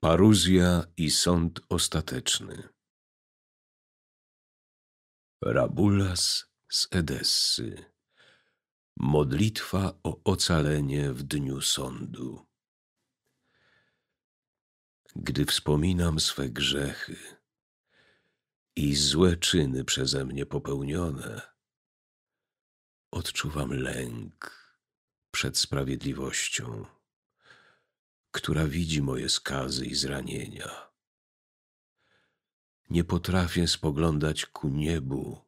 Paruzja i sąd ostateczny. Rabulas z Edessy. Modlitwa o ocalenie w dniu sądu. Gdy wspominam swe grzechy i złe czyny przeze mnie popełnione, odczuwam lęk przed sprawiedliwością która widzi moje skazy i zranienia. Nie potrafię spoglądać ku niebu,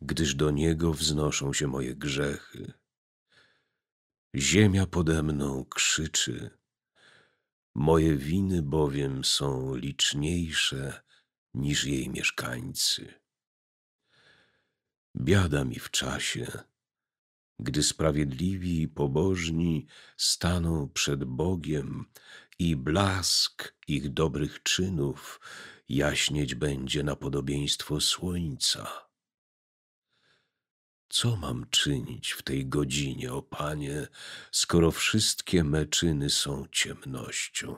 gdyż do niego wznoszą się moje grzechy. Ziemia pode mną krzyczy, moje winy bowiem są liczniejsze niż jej mieszkańcy. Biada mi w czasie, gdy sprawiedliwi i pobożni staną przed Bogiem i blask ich dobrych czynów jaśnieć będzie na podobieństwo słońca. Co mam czynić w tej godzinie, o Panie, skoro wszystkie me czyny są ciemnością?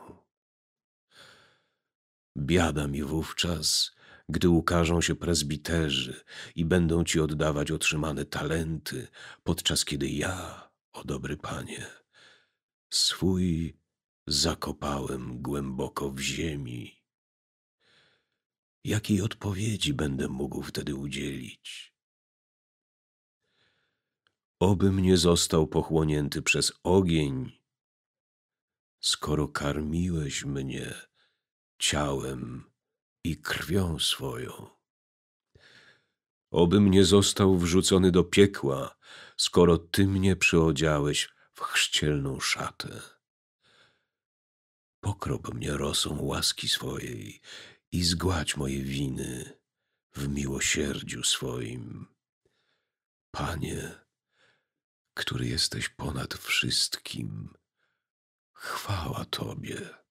Biada mi wówczas, gdy ukażą się prezbiterzy i będą ci oddawać otrzymane talenty, podczas kiedy ja, o dobry panie, swój zakopałem głęboko w ziemi. Jakiej odpowiedzi będę mógł wtedy udzielić? Obym nie został pochłonięty przez ogień, skoro karmiłeś mnie ciałem i krwią swoją. Obym nie został wrzucony do piekła, skoro Ty mnie przyodziałeś w chrzcielną szatę. Pokrop mnie rosą łaski swojej i zgładź moje winy w miłosierdziu swoim. Panie, który jesteś ponad wszystkim, chwała Tobie.